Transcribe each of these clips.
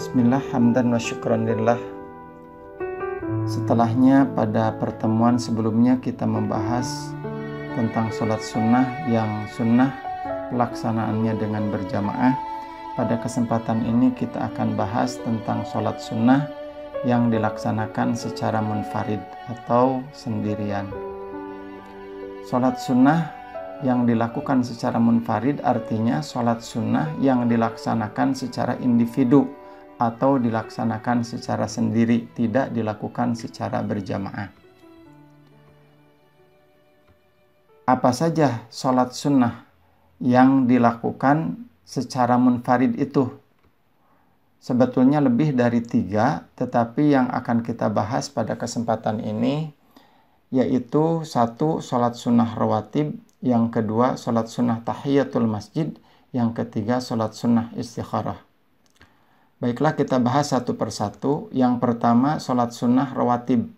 Bismillah hamdan wa syukranillah. Setelahnya pada pertemuan sebelumnya kita membahas tentang sholat sunnah yang sunnah pelaksanaannya dengan berjamaah. Pada kesempatan ini kita akan bahas tentang sholat sunnah yang dilaksanakan secara munfarid atau sendirian. Sholat sunnah yang dilakukan secara munfarid artinya sholat sunnah yang dilaksanakan secara individu atau dilaksanakan secara sendiri, tidak dilakukan secara berjamaah. Apa saja sholat sunnah yang dilakukan secara munfarid itu? Sebetulnya lebih dari tiga, tetapi yang akan kita bahas pada kesempatan ini yaitu satu sholat sunnah rawatib, yang kedua sholat sunnah tahiyatul masjid, yang ketiga sholat sunnah istikharah. Baiklah kita bahas satu persatu. Yang pertama, sholat sunnah rawatib.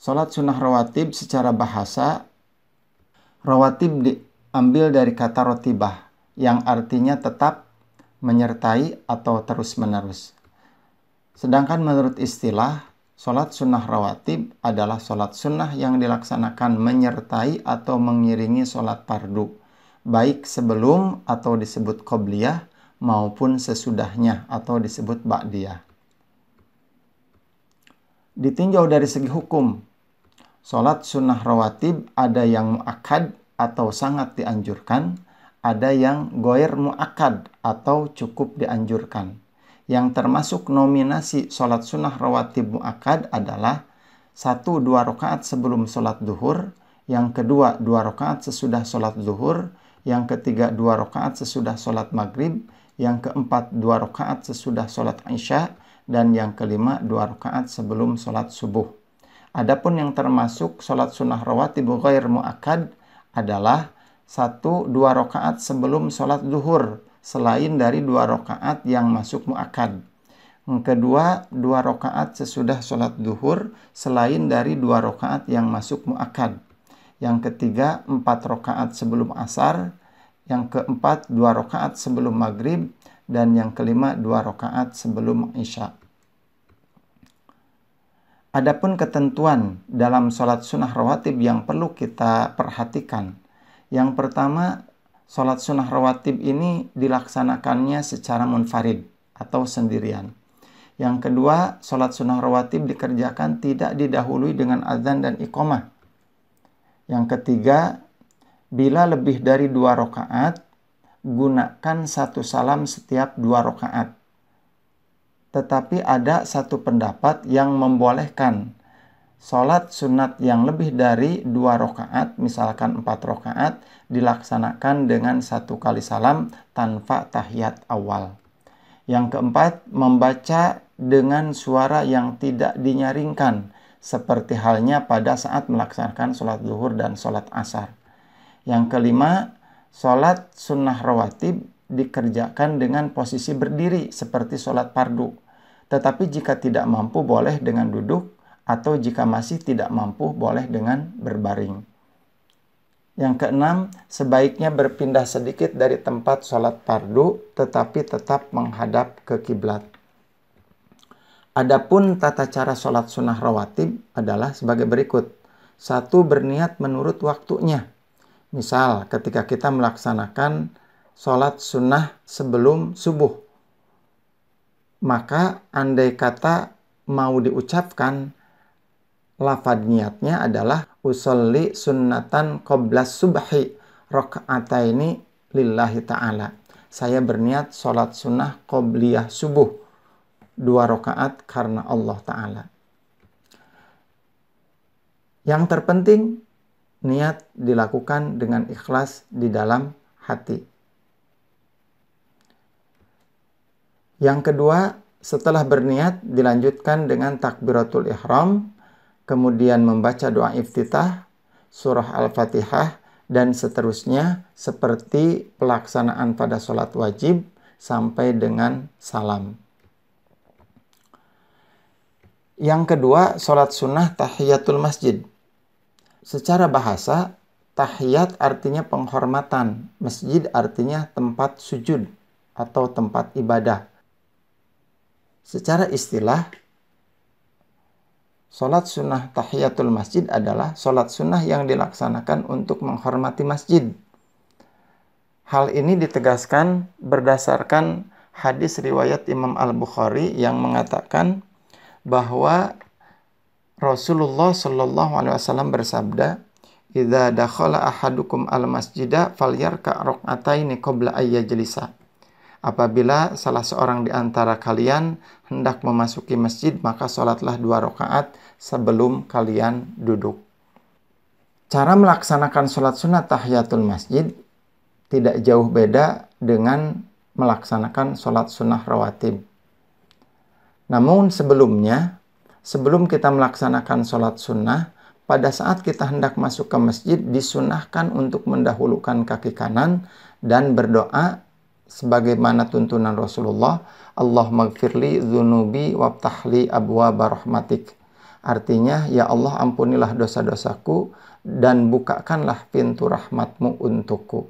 Sholat sunnah rawatib secara bahasa, rawatib diambil dari kata rotibah, yang artinya tetap menyertai atau terus-menerus. Sedangkan menurut istilah, sholat sunnah rawatib adalah sholat sunnah yang dilaksanakan menyertai atau mengiringi sholat pardu, baik sebelum atau disebut qobliyah, maupun sesudahnya atau disebut ba'diyah. Ditinjau dari segi hukum, sholat sunnah rawatib ada yang mu'akad atau sangat dianjurkan, ada yang goir mu'akad atau cukup dianjurkan. Yang termasuk nominasi sholat sunnah rawatib mu'akad adalah satu dua rakaat sebelum sholat duhur, yang kedua dua rakaat sesudah sholat duhur, yang ketiga dua rakaat sesudah sholat maghrib, yang keempat dua rakaat sesudah sholat isya, dan yang kelima dua rakaat sebelum sholat subuh. Adapun yang termasuk sholat sunnah rawatib ghair mu'akad adalah satu dua rakaat sebelum sholat zuhur selain dari dua rakaat yang masuk mu'akad. Yang kedua, dua rakaat sesudah sholat duhur selain dari dua rakaat yang masuk mu'akad. Yang ketiga, empat rakaat sebelum asar yang keempat dua rakaat sebelum maghrib, dan yang kelima dua rakaat sebelum isya. Adapun ketentuan dalam sholat sunnah rawatib yang perlu kita perhatikan. Yang pertama, sholat sunnah rawatib ini dilaksanakannya secara munfarid atau sendirian. Yang kedua, sholat sunnah rawatib dikerjakan tidak didahului dengan azan dan iqomah. Yang ketiga, Bila lebih dari dua rokaat, gunakan satu salam setiap dua rokaat. Tetapi ada satu pendapat yang membolehkan sholat sunat yang lebih dari dua rokaat, misalkan empat rokaat, dilaksanakan dengan satu kali salam tanpa tahiyat awal. Yang keempat, membaca dengan suara yang tidak dinyaringkan, seperti halnya pada saat melaksanakan sholat zuhur dan sholat asar. Yang kelima, sholat sunnah rawatib dikerjakan dengan posisi berdiri seperti sholat pardu. Tetapi jika tidak mampu boleh dengan duduk atau jika masih tidak mampu boleh dengan berbaring. Yang keenam, sebaiknya berpindah sedikit dari tempat sholat pardu tetapi tetap menghadap ke kiblat. Adapun tata cara sholat sunnah rawatib adalah sebagai berikut. Satu, berniat menurut waktunya Misal ketika kita melaksanakan sholat sunnah sebelum subuh, maka andai kata mau diucapkan lafad niatnya adalah usolli sunnatan qoblas subhi ini lillahi ta'ala. Saya berniat sholat sunnah qobliyah subuh dua rakaat karena Allah Ta'ala. Yang terpenting niat dilakukan dengan ikhlas di dalam hati. Yang kedua, setelah berniat dilanjutkan dengan takbiratul ihram, kemudian membaca doa iftitah, surah Al-Fatihah, dan seterusnya seperti pelaksanaan pada sholat wajib sampai dengan salam. Yang kedua, sholat sunnah tahiyatul masjid. Secara bahasa, tahiyat artinya penghormatan, masjid artinya tempat sujud atau tempat ibadah. Secara istilah, Sholat sunnah tahiyatul masjid adalah sholat sunnah yang dilaksanakan untuk menghormati masjid. Hal ini ditegaskan berdasarkan hadis riwayat Imam Al-Bukhari yang mengatakan bahwa Rasulullah Shallallahu Alaihi Wasallam bersabda, "Idza dakhala ahadukum al masjidah falyarka kubla ayya jelisa. Apabila salah seorang di antara kalian hendak memasuki masjid, maka sholatlah dua rakaat sebelum kalian duduk. Cara melaksanakan sholat sunat tahiyatul masjid tidak jauh beda dengan melaksanakan sholat sunnah rawatib. Namun sebelumnya, sebelum kita melaksanakan sholat sunnah, pada saat kita hendak masuk ke masjid, disunahkan untuk mendahulukan kaki kanan dan berdoa sebagaimana tuntunan Rasulullah, Allah magfirli zunubi wabtahli abwa barahmatik. Artinya, ya Allah ampunilah dosa-dosaku dan bukakanlah pintu rahmatmu untukku.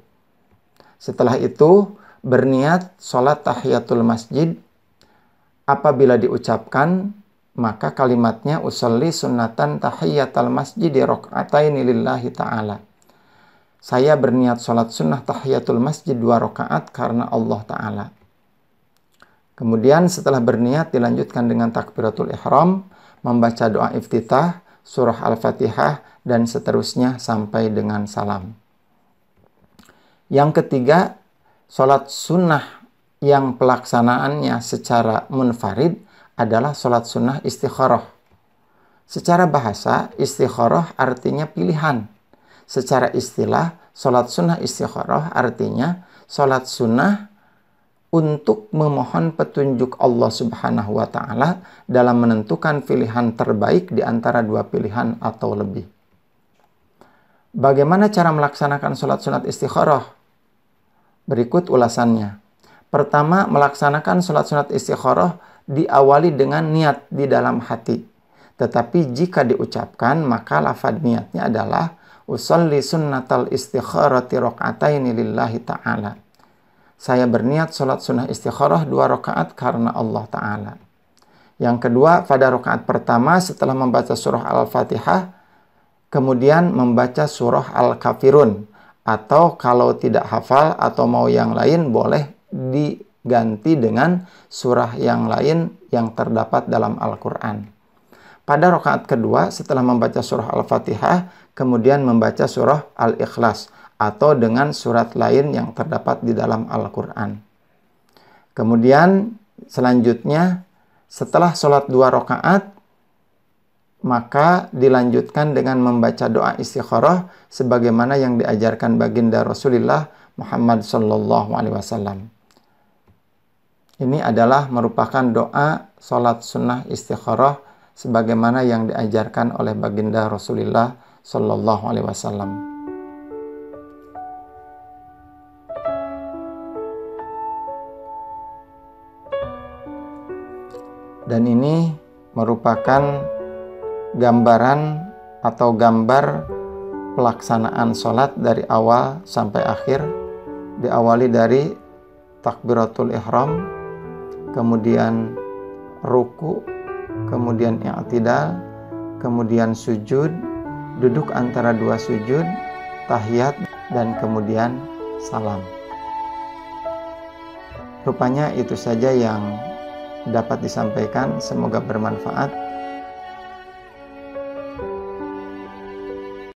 Setelah itu, berniat sholat tahiyatul masjid. Apabila diucapkan, maka kalimatnya usalli sunnatan tahiyatul masjid di ini lillahi ta'ala. Saya berniat sholat sunnah tahiyatul masjid dua rakaat karena Allah Ta'ala. Kemudian setelah berniat dilanjutkan dengan takbiratul ihram, membaca doa iftitah, surah al-fatihah, dan seterusnya sampai dengan salam. Yang ketiga, sholat sunnah yang pelaksanaannya secara munfarid adalah sholat sunnah istikharah. Secara bahasa, istikharah artinya pilihan. Secara istilah, sholat sunnah istikharah artinya sholat sunnah untuk memohon petunjuk Allah Subhanahu wa Ta'ala dalam menentukan pilihan terbaik di antara dua pilihan atau lebih. Bagaimana cara melaksanakan sholat sunat istikharah? Berikut ulasannya. Pertama, melaksanakan sholat sunat istikharah diawali dengan niat di dalam hati. Tetapi jika diucapkan, maka lafad niatnya adalah Usalli sunnatal istikharati rok'ataini lillahi ta'ala. Saya berniat sholat sunnah istikharah dua rakaat karena Allah Ta'ala. Yang kedua, pada rakaat pertama setelah membaca surah Al-Fatihah, kemudian membaca surah Al-Kafirun. Atau kalau tidak hafal atau mau yang lain, boleh di ganti dengan surah yang lain yang terdapat dalam Al-Quran. Pada rokaat kedua, setelah membaca surah Al-Fatihah, kemudian membaca surah Al-Ikhlas atau dengan surat lain yang terdapat di dalam Al-Quran. Kemudian selanjutnya, setelah sholat dua rokaat, maka dilanjutkan dengan membaca doa istikharah sebagaimana yang diajarkan baginda Rasulullah Muhammad Sallallahu Alaihi Wasallam ini adalah merupakan doa salat sunnah istikharah sebagaimana yang diajarkan oleh baginda Rasulullah Shallallahu Alaihi Wasallam. Dan ini merupakan gambaran atau gambar pelaksanaan sholat dari awal sampai akhir diawali dari takbiratul ihram kemudian ruku, kemudian i'tidal, kemudian sujud, duduk antara dua sujud, tahiyat, dan kemudian salam. Rupanya itu saja yang dapat disampaikan, semoga bermanfaat.